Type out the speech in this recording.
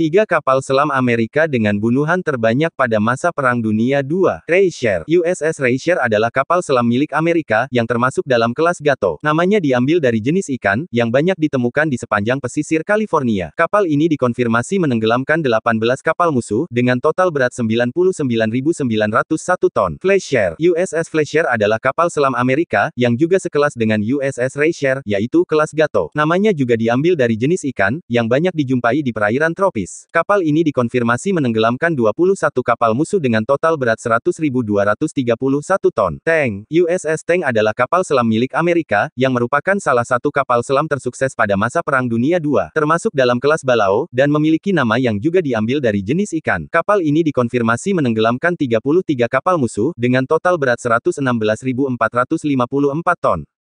Tiga kapal selam Amerika dengan bunuhan terbanyak pada masa Perang Dunia II. Racer, USS Racer adalah kapal selam milik Amerika, yang termasuk dalam kelas Gato. Namanya diambil dari jenis ikan, yang banyak ditemukan di sepanjang pesisir California. Kapal ini dikonfirmasi menenggelamkan 18 kapal musuh, dengan total berat 99.901 ton. Fleischer, USS Fleischer adalah kapal selam Amerika, yang juga sekelas dengan USS Racer, yaitu kelas Gato. Namanya juga diambil dari jenis ikan, yang banyak dijumpai di perairan tropis. Inggris. Kapal ini dikonfirmasi menenggelamkan 21 kapal musuh dengan total berat 100.231 ton. Tank, USS Tank adalah kapal selam milik Amerika, yang merupakan salah satu kapal selam tersukses pada masa Perang Dunia II, termasuk dalam kelas Balao, dan memiliki nama yang juga diambil dari jenis ikan. Kapal ini dikonfirmasi menenggelamkan 33 kapal musuh, dengan total berat 116.454 ton.